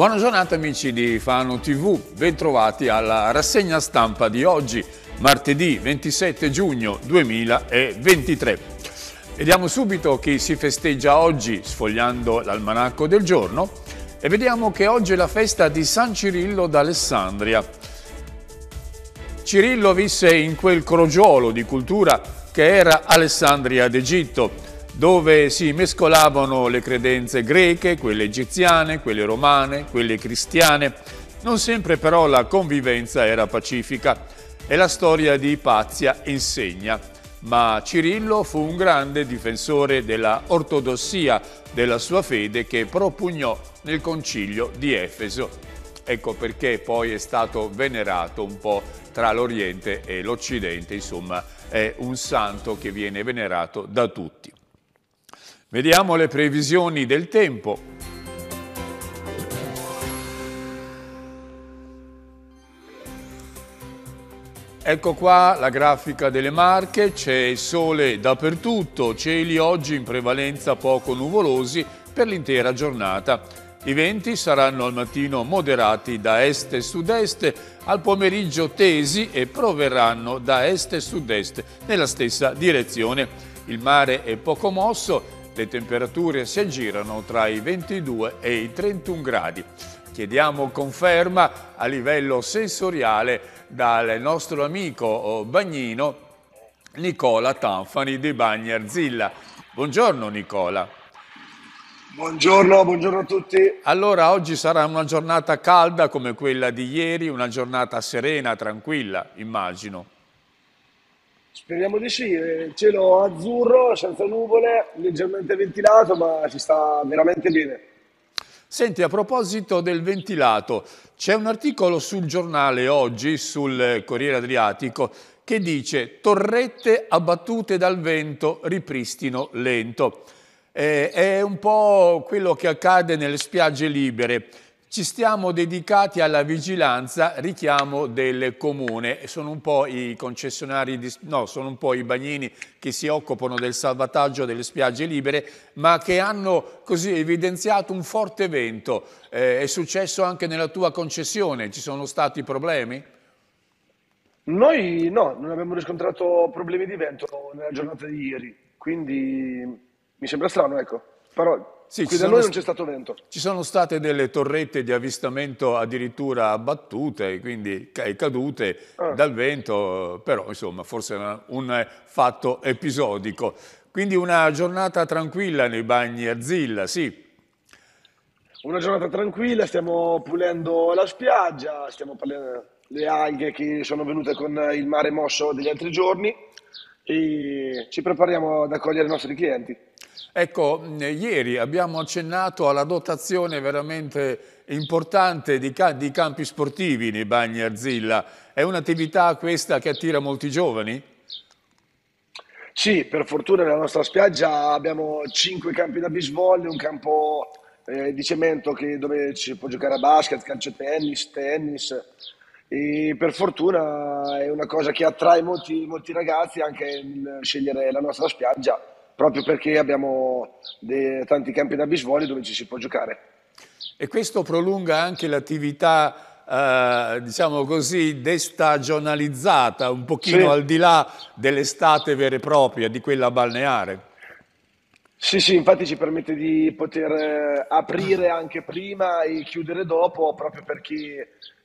Buona giornata amici di Fano TV, bentrovati alla rassegna stampa di oggi, martedì 27 giugno 2023. Vediamo subito chi si festeggia oggi sfogliando l'almanacco del giorno e vediamo che oggi è la festa di San Cirillo d'Alessandria. Cirillo visse in quel crogiolo di cultura che era Alessandria d'Egitto dove si mescolavano le credenze greche, quelle egiziane, quelle romane, quelle cristiane. Non sempre però la convivenza era pacifica e la storia di Ipazia insegna. Ma Cirillo fu un grande difensore della ortodossia della sua fede che propugnò nel concilio di Efeso. Ecco perché poi è stato venerato un po' tra l'Oriente e l'Occidente, insomma è un santo che viene venerato da tutti. Vediamo le previsioni del tempo. Ecco qua la grafica delle Marche, c'è il sole dappertutto, cieli oggi in prevalenza poco nuvolosi per l'intera giornata. I venti saranno al mattino moderati da est e sud-est, al pomeriggio tesi e proverranno da est e sud-est nella stessa direzione. Il mare è poco mosso le temperature si aggirano tra i 22 e i 31 gradi. Chiediamo conferma a livello sensoriale dal nostro amico eh, bagnino Nicola Tanfani di Bagnarzilla. Buongiorno Nicola. Buongiorno, buongiorno, a tutti. Allora, oggi sarà una giornata calda come quella di ieri, una giornata serena, tranquilla, immagino. Speriamo di sì, il cielo azzurro, senza nuvole, leggermente ventilato, ma ci sta veramente bene. Senti, a proposito del ventilato, c'è un articolo sul giornale oggi, sul Corriere Adriatico, che dice «Torrette abbattute dal vento, ripristino lento». Eh, è un po' quello che accade nelle spiagge libere ci stiamo dedicati alla vigilanza, richiamo del comune. Sono un po' i concessionari, di, no, sono un po' i bagnini che si occupano del salvataggio delle spiagge libere, ma che hanno così evidenziato un forte vento. Eh, è successo anche nella tua concessione, ci sono stati problemi? Noi no, non abbiamo riscontrato problemi di vento nella giornata di ieri, quindi mi sembra strano, ecco. Però sì, Qui da noi non c'è stato vento. Ci sono state delle torrette di avvistamento addirittura abbattute, quindi cadute ah. dal vento, però insomma forse un, un fatto episodico. Quindi una giornata tranquilla nei bagni a Zilla, sì. Una giornata tranquilla, stiamo pulendo la spiaggia, stiamo pulendo le alghe che sono venute con il mare mosso degli altri giorni e ci prepariamo ad accogliere i nostri clienti. Ecco, ieri abbiamo accennato alla dotazione veramente importante di, di campi sportivi nei bagni Arzilla. È un'attività questa che attira molti giovani? Sì, per fortuna nella nostra spiaggia abbiamo cinque campi da bisvolle, un campo eh, di cemento che, dove si può giocare a basket, calcio tennis, tennis. E per fortuna è una cosa che attrae molti, molti ragazzi anche nel scegliere la nostra spiaggia proprio perché abbiamo dei, tanti campi da bisvoli dove ci si può giocare. E questo prolunga anche l'attività eh, diciamo così, destagionalizzata, un pochino sì. al di là dell'estate vera e propria, di quella balneare. Sì, sì, infatti ci permette di poter eh, aprire anche prima e chiudere dopo, proprio perché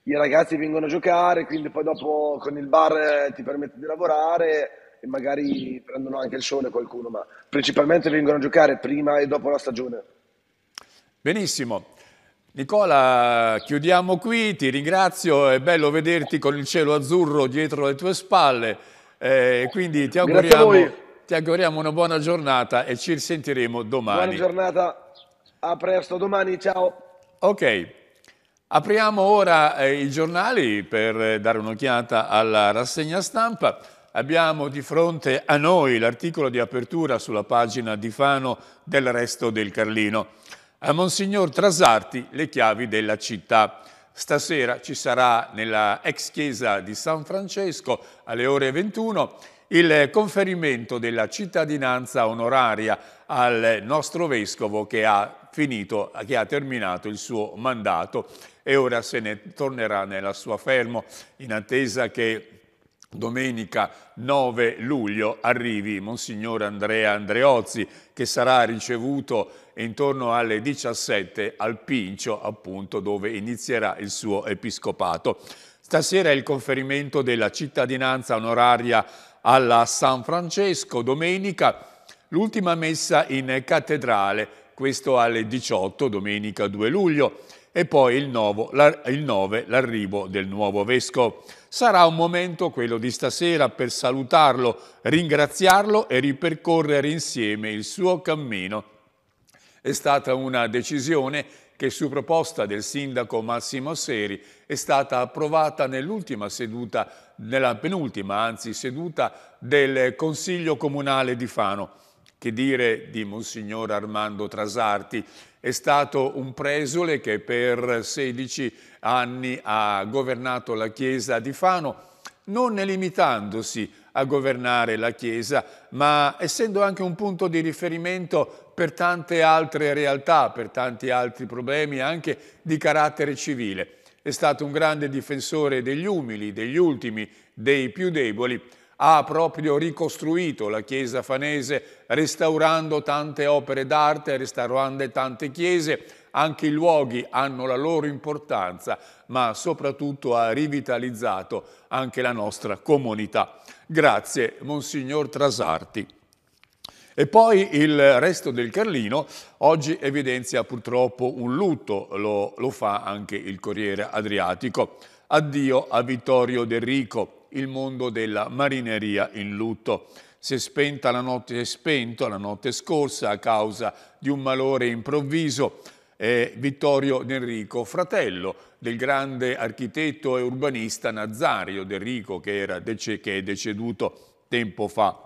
i ragazzi vengono a giocare, quindi poi dopo con il bar eh, ti permette di lavorare, e magari prendono anche il sole qualcuno, ma principalmente vengono a giocare prima e dopo la stagione. Benissimo. Nicola, chiudiamo qui, ti ringrazio, è bello vederti con il cielo azzurro dietro le tue spalle, eh, quindi ti auguriamo, ti auguriamo una buona giornata e ci risentiremo domani. Buona giornata, a presto, domani, ciao. Ok, apriamo ora eh, i giornali per eh, dare un'occhiata alla rassegna stampa abbiamo di fronte a noi l'articolo di apertura sulla pagina di Fano del resto del Carlino. A Monsignor Trasarti le chiavi della città. Stasera ci sarà nella ex chiesa di San Francesco alle ore 21 il conferimento della cittadinanza onoraria al nostro vescovo che ha, finito, che ha terminato il suo mandato e ora se ne tornerà nella sua fermo in attesa che Domenica 9 luglio arrivi Monsignor Andrea Andreozzi che sarà ricevuto intorno alle 17 al Pincio appunto dove inizierà il suo episcopato. Stasera è il conferimento della cittadinanza onoraria alla San Francesco, domenica l'ultima messa in cattedrale, questo alle 18, domenica 2 luglio e poi il 9 l'arrivo del nuovo vescovo. Sarà un momento, quello di stasera, per salutarlo, ringraziarlo e ripercorrere insieme il suo cammino. È stata una decisione che su proposta del sindaco Massimo Seri è stata approvata nell'ultima seduta, nella penultima anzi seduta del Consiglio Comunale di Fano. Che dire di Monsignor Armando Trasarti? È stato un presole che per 16 anni ha governato la Chiesa di Fano, non limitandosi a governare la Chiesa, ma essendo anche un punto di riferimento per tante altre realtà, per tanti altri problemi anche di carattere civile. È stato un grande difensore degli umili, degli ultimi, dei più deboli, ha proprio ricostruito la chiesa fanese restaurando tante opere d'arte, restaurando tante chiese, anche i luoghi hanno la loro importanza, ma soprattutto ha rivitalizzato anche la nostra comunità. Grazie, Monsignor Trasarti. E poi il resto del Carlino oggi evidenzia purtroppo un lutto, lo, lo fa anche il Corriere Adriatico. Addio a Vittorio Del Rico, il mondo della marineria in lutto. Si è, spenta la notte, è spento la notte scorsa a causa di un malore improvviso è Vittorio D'Enrico, fratello del grande architetto e urbanista Nazario D'Enrico che, che, è deceduto tempo fa.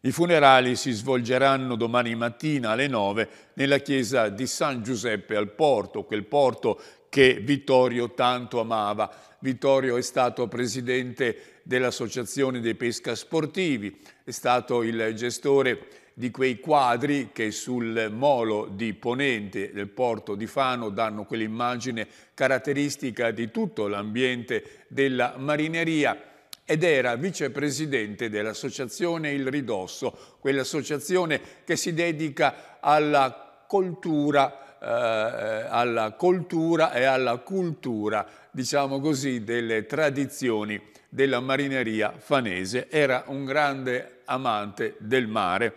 I funerali si svolgeranno domani mattina alle 9 nella chiesa di San Giuseppe al Porto, quel porto che Vittorio tanto amava Vittorio è stato presidente dell'Associazione dei Pesca Sportivi, è stato il gestore di quei quadri che sul molo di Ponente del porto di Fano danno quell'immagine caratteristica di tutto l'ambiente della marineria ed era vicepresidente dell'associazione Il Ridosso, quell'associazione che si dedica alla coltura eh, alla coltura e alla cultura, diciamo così, delle tradizioni della marineria fanese. Era un grande amante del mare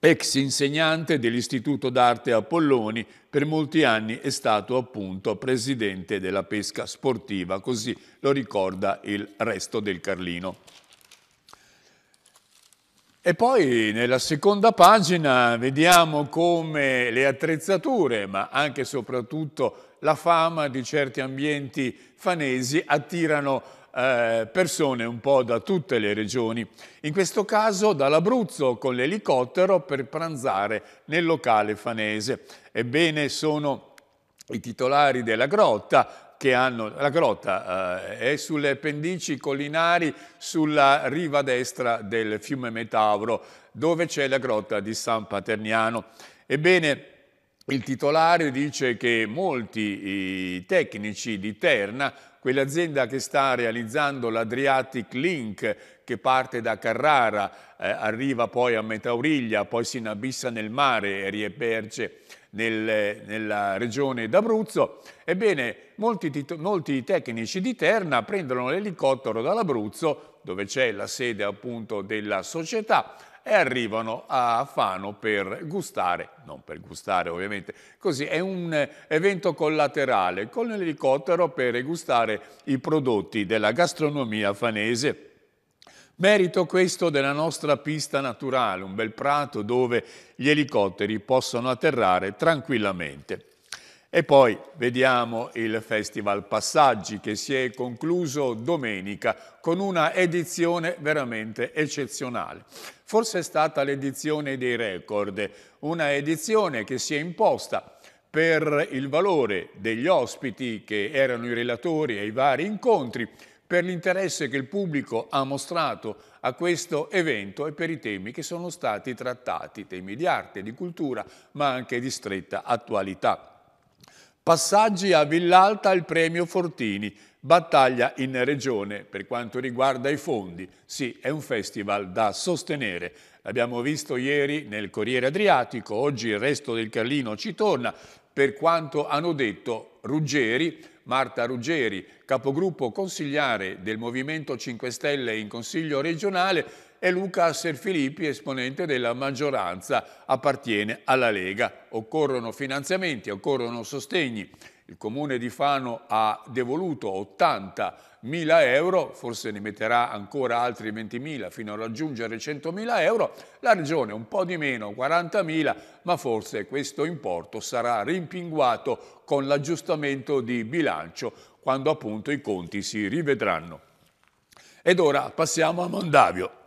ex insegnante dell'Istituto d'Arte Apolloni, per molti anni è stato appunto presidente della pesca sportiva, così lo ricorda il resto del Carlino. E poi nella seconda pagina vediamo come le attrezzature, ma anche e soprattutto la fama di certi ambienti fanesi attirano eh, persone un po' da tutte le regioni. In questo caso dall'Abruzzo con l'elicottero per pranzare nel locale fanese. Ebbene sono i titolari della grotta che hanno, la grotta eh, è sulle pendici collinari sulla riva destra del fiume Metauro, dove c'è la grotta di San Paterniano. Ebbene, il titolare dice che molti tecnici di Terna, quell'azienda che sta realizzando l'Adriatic Link, che parte da Carrara, eh, arriva poi a Metauriglia, poi si inabissa nel mare e riemerge nel, nella regione d'Abruzzo. Ebbene, molti, molti tecnici di Terna prendono l'elicottero dall'Abruzzo, dove c'è la sede appunto della società, e arrivano a Fano per gustare, non per gustare ovviamente, così è un evento collaterale con l'elicottero per gustare i prodotti della gastronomia fanese. Merito questo della nostra pista naturale, un bel prato dove gli elicotteri possono atterrare tranquillamente. E poi vediamo il Festival Passaggi che si è concluso domenica con una edizione veramente eccezionale. Forse è stata l'edizione dei record, una edizione che si è imposta per il valore degli ospiti che erano i relatori ai vari incontri per l'interesse che il pubblico ha mostrato a questo evento e per i temi che sono stati trattati, temi di arte, di cultura, ma anche di stretta attualità. Passaggi a Villalta al premio Fortini, battaglia in regione per quanto riguarda i fondi. Sì, è un festival da sostenere. L'abbiamo visto ieri nel Corriere Adriatico, oggi il resto del Carlino ci torna. Per quanto hanno detto Ruggeri, Marta Ruggeri, capogruppo consigliare del Movimento 5 Stelle in Consiglio regionale, e Luca Serfilippi, esponente della maggioranza, appartiene alla Lega. Occorrono finanziamenti, occorrono sostegni il comune di Fano ha devoluto 80.000 euro, forse ne metterà ancora altri 20.000 fino a raggiungere 100.000 euro, la regione un po' di meno, 40.000, ma forse questo importo sarà rimpinguato con l'aggiustamento di bilancio quando appunto i conti si rivedranno. Ed ora passiamo a Mondavio.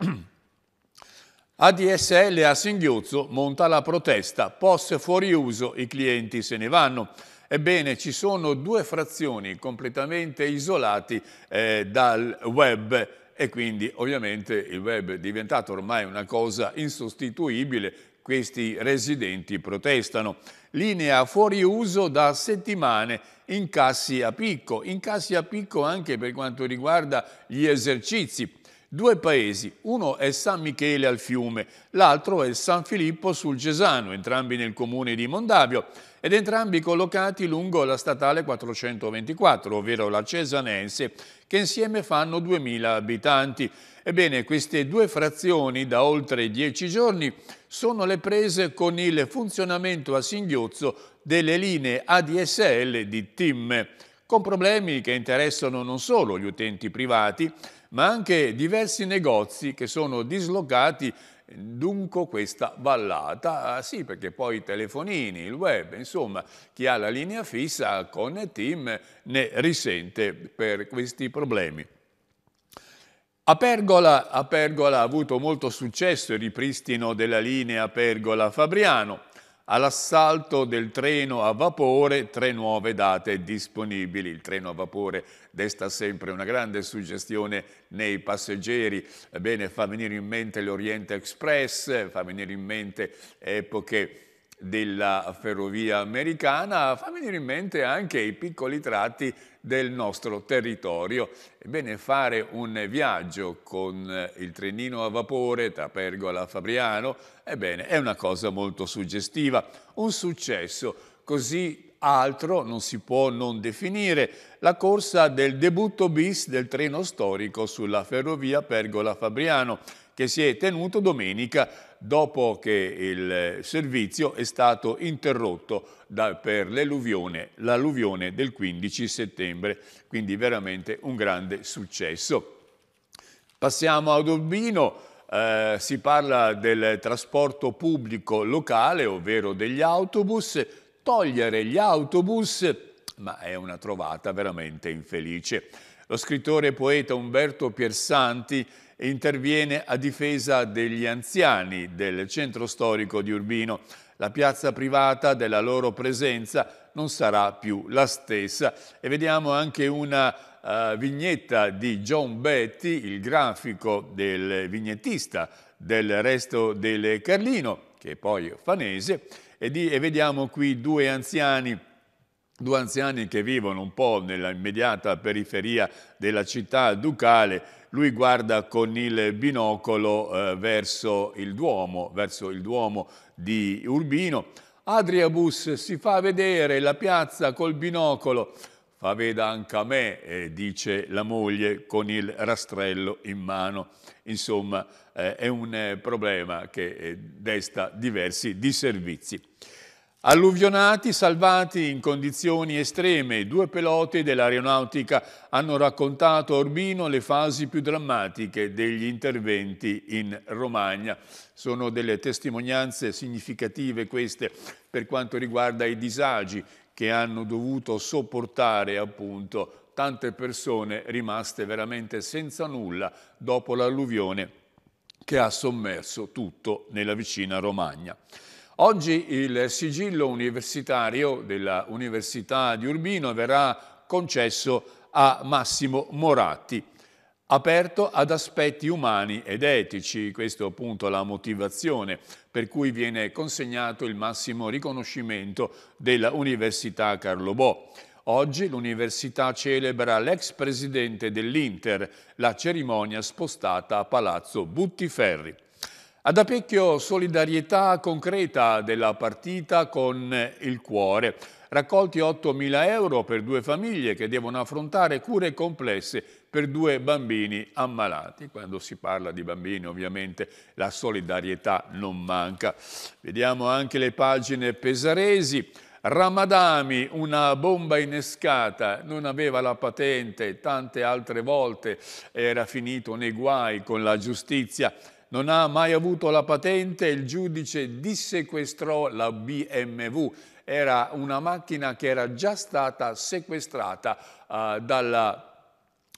ADSL a Singhiozzo monta la protesta, POS fuori uso, i clienti se ne vanno. Ebbene, ci sono due frazioni completamente isolate eh, dal web e quindi ovviamente il web è diventato ormai una cosa insostituibile, questi residenti protestano. Linea fuori uso da settimane, incassi a picco, incassi a picco anche per quanto riguarda gli esercizi. Due paesi, uno è San Michele al fiume, l'altro è San Filippo sul Cesano, entrambi nel comune di Mondavio ed entrambi collocati lungo la statale 424, ovvero la Cesanense, che insieme fanno 2.000 abitanti. Ebbene, queste due frazioni da oltre dieci giorni sono le prese con il funzionamento a singhiozzo delle linee ADSL di TIM, con problemi che interessano non solo gli utenti privati, ma anche diversi negozi che sono dislocati Dunque questa vallata, ah, sì, perché poi i telefonini, il web, insomma, chi ha la linea fissa con Team ne risente per questi problemi. A Pergola, a Pergola ha avuto molto successo il ripristino della linea Pergola-Fabriano all'assalto del treno a vapore, tre nuove date disponibili. Il treno a vapore desta sempre una grande suggestione nei passeggeri, bene, fa venire in mente l'Oriente Express, fa venire in mente epoche della ferrovia americana, fa venire in mente anche i piccoli tratti del nostro territorio. Ebbene, fare un viaggio con eh, il trenino a vapore da Pergola a Fabriano, ebbene, è una cosa molto suggestiva, un successo così altro non si può non definire la corsa del debutto bis del treno storico sulla ferrovia Pergola Fabriano che si è tenuto domenica dopo che il eh, servizio è stato interrotto da, per l'alluvione del 15 settembre, quindi veramente un grande successo. Passiamo ad Urbino, eh, si parla del trasporto pubblico locale, ovvero degli autobus, togliere gli autobus, ma è una trovata veramente infelice. Lo scrittore e poeta Umberto Piersanti interviene a difesa degli anziani del centro storico di Urbino. La piazza privata della loro presenza non sarà più la stessa. E vediamo anche una uh, vignetta di John Betty, il grafico del vignettista del resto del Carlino, che è poi fanese, e, di, e vediamo qui due anziani due anziani che vivono un po' nell'immediata periferia della città ducale, lui guarda con il binocolo eh, verso il Duomo, verso il Duomo di Urbino. Adriabus si fa vedere la piazza col binocolo. Fa veda anche a me, eh, dice la moglie con il rastrello in mano. Insomma, eh, è un eh, problema che eh, desta diversi disservizi. Alluvionati, salvati in condizioni estreme, due piloti dell'aeronautica hanno raccontato a Orbino le fasi più drammatiche degli interventi in Romagna. Sono delle testimonianze significative queste per quanto riguarda i disagi che hanno dovuto sopportare appunto tante persone rimaste veramente senza nulla dopo l'alluvione che ha sommerso tutto nella vicina Romagna. Oggi il sigillo universitario della Università di Urbino verrà concesso a Massimo Moratti, aperto ad aspetti umani ed etici, Questo è appunto la motivazione per cui viene consegnato il massimo riconoscimento della Università Carlo Bo. Oggi l'università celebra l'ex presidente dell'Inter, la cerimonia spostata a Palazzo Buttiferri. Ad Apecchio solidarietà concreta della partita con il cuore. Raccolti 8.000 euro per due famiglie che devono affrontare cure complesse per due bambini ammalati. Quando si parla di bambini ovviamente la solidarietà non manca. Vediamo anche le pagine pesaresi. Ramadami, una bomba innescata, non aveva la patente, tante altre volte era finito nei guai con la giustizia non ha mai avuto la patente, il giudice dissequestrò la BMW. Era una macchina che era già stata sequestrata uh, dalla,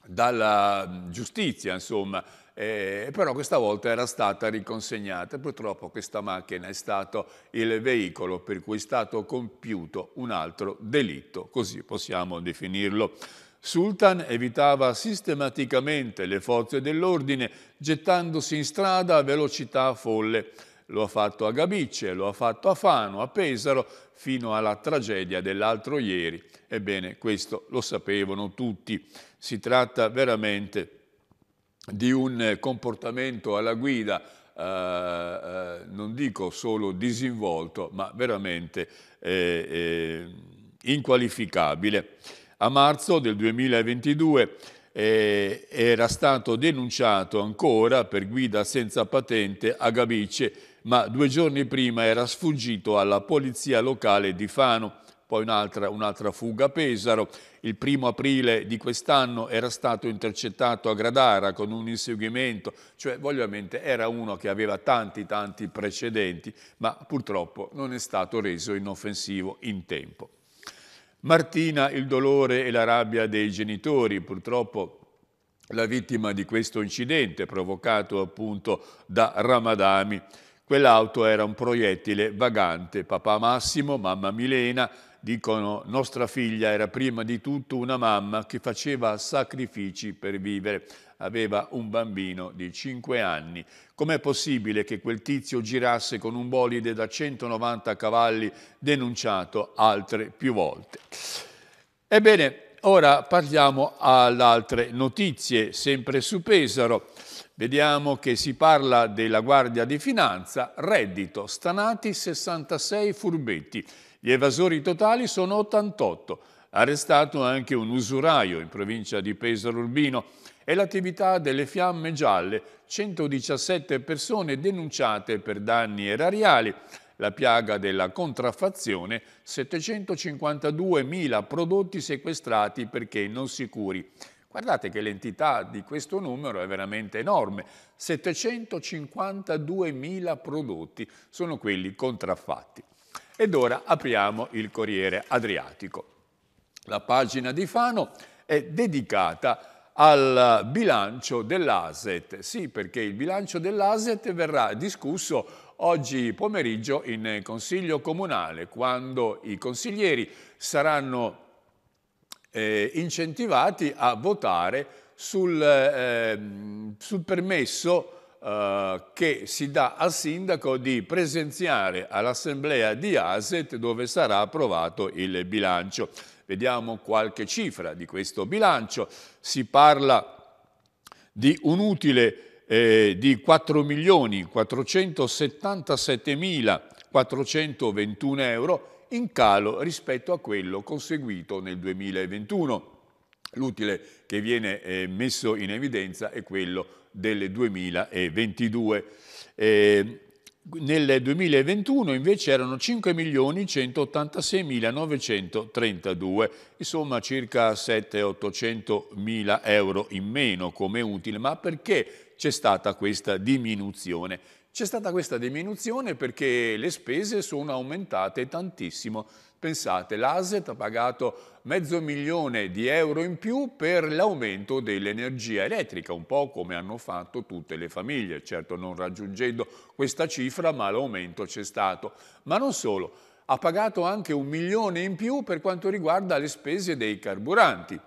dalla giustizia, insomma, eh, però questa volta era stata riconsegnata. Purtroppo questa macchina è stato il veicolo per cui è stato compiuto un altro delitto, così possiamo definirlo. Sultan evitava sistematicamente le forze dell'ordine, gettandosi in strada a velocità folle. Lo ha fatto a Gabice, lo ha fatto a Fano, a Pesaro, fino alla tragedia dell'altro ieri. Ebbene, questo lo sapevano tutti. Si tratta veramente di un comportamento alla guida eh, eh non dico solo disinvolto, ma veramente eh, eh inqualificabile. A marzo del 2022 eh, era stato denunciato ancora per guida senza patente a Gabice, ma due giorni prima era sfuggito alla polizia locale di Fano poi un'altra un fuga a Pesaro. Il primo aprile di quest'anno era stato intercettato a Gradara con un inseguimento, cioè ovviamente era uno che aveva tanti tanti precedenti, ma purtroppo non è stato reso inoffensivo in tempo. Martina il dolore e la rabbia dei genitori, purtroppo la vittima di questo incidente provocato appunto da Ramadami. Quell'auto era un proiettile vagante, papà Massimo, mamma Milena dicono nostra figlia era prima di tutto una mamma che faceva sacrifici per vivere. Aveva un bambino di 5 anni. Com'è possibile che quel tizio girasse con un bolide da 190 cavalli denunciato altre più volte? Ebbene, ora parliamo ad altre notizie, sempre su Pesaro. Vediamo che si parla della Guardia di Finanza, reddito, stanati 66 furbetti. Gli evasori totali sono 88, arrestato anche un usuraio in provincia di Pesaro Urbino e l'attività delle Fiamme Gialle, 117 persone denunciate per danni erariali, la piaga della contraffazione, 752.000 prodotti sequestrati perché non sicuri. Guardate che l'entità di questo numero è veramente enorme, 752.000 prodotti sono quelli contraffatti. Ed ora apriamo il Corriere Adriatico. La pagina di Fano è dedicata al bilancio dell'ASET. Sì, perché il bilancio dell'ASET verrà discusso oggi pomeriggio in Consiglio Comunale, quando i consiglieri saranno eh, incentivati a votare sul, eh, ehm, sul permesso eh, che si dà al sindaco di presenziare all'assemblea di ASET dove sarà approvato il bilancio. Vediamo qualche cifra di questo bilancio. Si parla di un utile eh, di 4 milioni 477 mila 421 euro in calo rispetto a quello conseguito nel 2021. L'utile che viene eh, messo in evidenza è quello del 2022. Eh, nel 2021 invece erano 5.186.932, insomma circa 700-800.000 euro in meno come utile. Ma perché c'è stata questa diminuzione? C'è stata questa diminuzione perché le spese sono aumentate tantissimo Pensate, l'ASET ha pagato mezzo milione di euro in più per l'aumento dell'energia elettrica, un po' come hanno fatto tutte le famiglie, certo non raggiungendo questa cifra, ma l'aumento c'è stato. Ma non solo, ha pagato anche un milione in più per quanto riguarda le spese dei carburanti.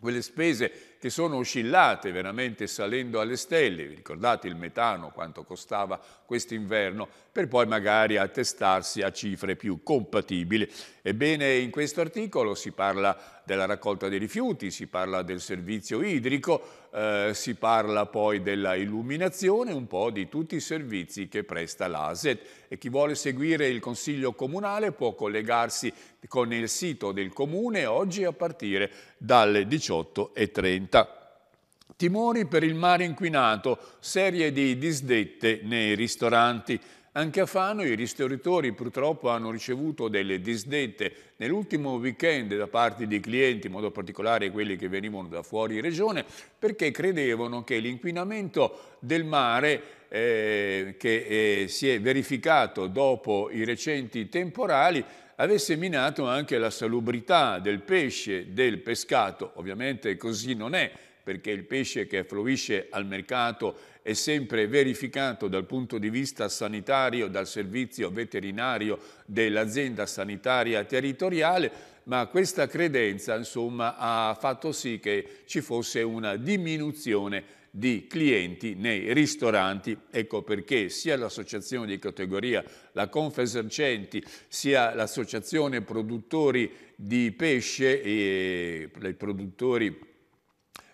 Quelle spese che sono oscillate veramente salendo alle stelle, vi ricordate il metano quanto costava questo inverno, per poi magari attestarsi a cifre più compatibili. Ebbene, in questo articolo si parla della raccolta dei rifiuti, si parla del servizio idrico, eh, si parla poi della illuminazione, un po' di tutti i servizi che presta l'ASET e chi vuole seguire il Consiglio Comunale può collegarsi con il sito del Comune oggi a partire dalle 18.30. 30. Timori per il mare inquinato, serie di disdette nei ristoranti. Anche a Fano i ristoratori purtroppo hanno ricevuto delle disdette nell'ultimo weekend da parte di clienti, in modo particolare quelli che venivano da fuori regione, perché credevano che l'inquinamento del mare eh, che eh, si è verificato dopo i recenti temporali avesse minato anche la salubrità del pesce, del pescato. Ovviamente così non è, perché il pesce che affluisce al mercato è sempre verificato dal punto di vista sanitario, dal servizio veterinario dell'azienda sanitaria territoriale, ma questa credenza insomma, ha fatto sì che ci fosse una diminuzione di clienti nei ristoranti, ecco perché sia l'associazione di categoria, la Confesercenti, sia l'associazione produttori di pesce e i produttori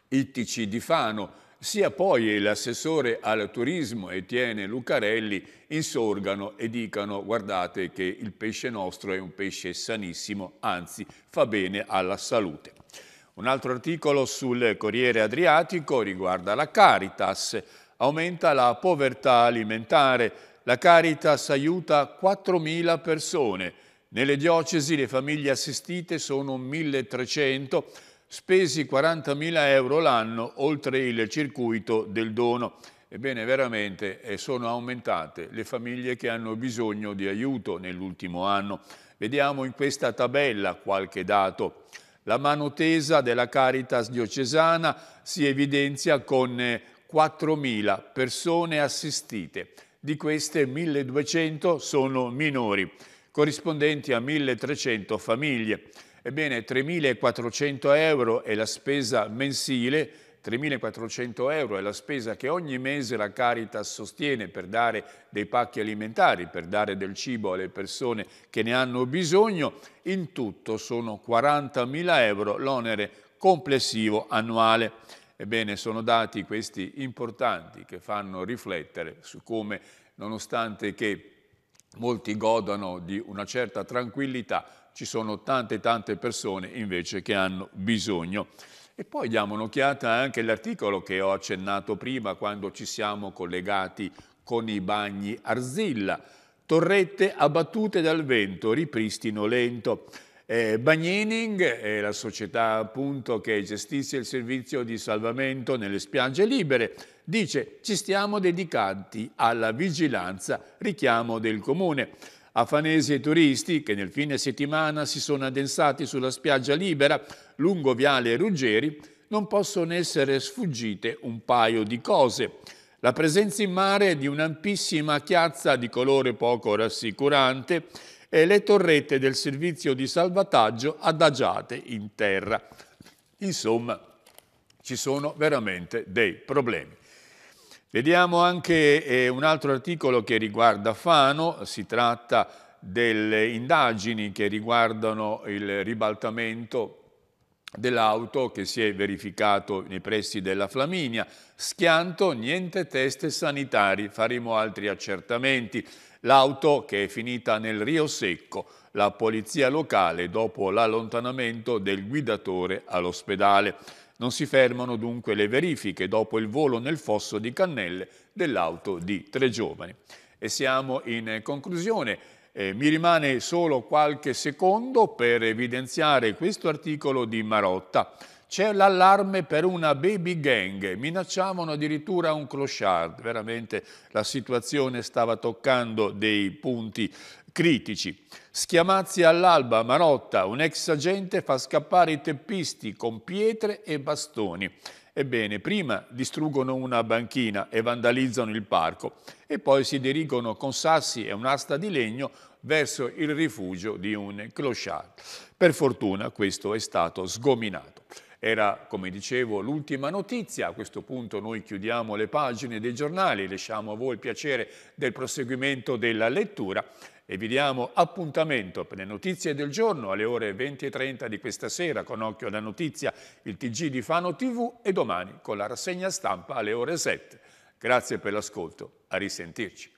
ittici di Fano, sia poi l'assessore al turismo Etienne Lucarelli insorgano e dicano guardate che il pesce nostro è un pesce sanissimo, anzi fa bene alla salute. Un altro articolo sul Corriere Adriatico riguarda la Caritas. Aumenta la povertà alimentare. La Caritas aiuta 4.000 persone. Nelle diocesi le famiglie assistite sono 1.300, spesi 40.000 euro l'anno oltre il circuito del dono. Ebbene, veramente eh, sono aumentate le famiglie che hanno bisogno di aiuto nell'ultimo anno. Vediamo in questa tabella qualche dato. La mano tesa della Caritas diocesana si evidenzia con 4.000 eh, persone assistite, di queste 1.200 sono minori, corrispondenti a 1.300 famiglie. Ebbene, 3.400 euro è la spesa mensile 3.400 euro è la spesa che ogni mese la Caritas sostiene per dare dei pacchi alimentari, per dare del cibo alle persone che ne hanno bisogno. In tutto sono 40.000 euro l'onere complessivo annuale. Ebbene, sono dati questi importanti che fanno riflettere su come, nonostante che molti godano di una certa tranquillità, ci sono tante tante persone invece che hanno bisogno. E poi diamo un'occhiata anche all'articolo che ho accennato prima quando ci siamo collegati con i bagni Arzilla. Torrette abbattute dal vento, ripristino lento. Eh, Bagnening è eh, la società appunto che gestisce il servizio di salvamento nelle spiagge libere. Dice ci stiamo dedicati alla vigilanza, richiamo del comune. Afanesi e turisti che nel fine settimana si sono addensati sulla spiaggia libera lungo Viale Ruggeri non possono essere sfuggite un paio di cose. La presenza in mare di un'ampissima chiazza di colore poco rassicurante e le torrette del servizio di salvataggio adagiate in terra. Insomma, ci sono veramente dei problemi. Vediamo anche eh, un altro articolo che riguarda Fano, si tratta delle indagini che riguardano il ribaltamento dell'auto che si è verificato nei pressi della Flaminia. Schianto, niente test sanitari, faremo altri accertamenti. L'auto che è finita nel Rio Secco, la polizia locale dopo l'allontanamento del guidatore all'ospedale. Non si fermano dunque le verifiche dopo il volo nel fosso di Cannelle dell'auto di tre giovani. E siamo in conclusione. Eh, mi rimane solo qualche secondo per evidenziare questo articolo di Marotta. C'è l'allarme per una baby gang, minacciavano addirittura un clochard, veramente la situazione stava toccando dei punti critici. Schiamazzi all'alba, Marotta, un ex agente, fa scappare i teppisti con pietre e bastoni. Ebbene, prima distruggono una banchina e vandalizzano il parco e poi si dirigono con sassi e un'asta di legno verso il rifugio di un clochard. Per fortuna questo è stato sgominato. Era, come dicevo, l'ultima notizia. A questo punto noi chiudiamo le pagine dei giornali, lasciamo a voi il piacere del proseguimento della lettura e vi diamo appuntamento per le notizie del giorno alle ore 20.30 di questa sera con Occhio alla Notizia, il TG di Fano TV e domani con la rassegna stampa alle ore 7. Grazie per l'ascolto, a risentirci.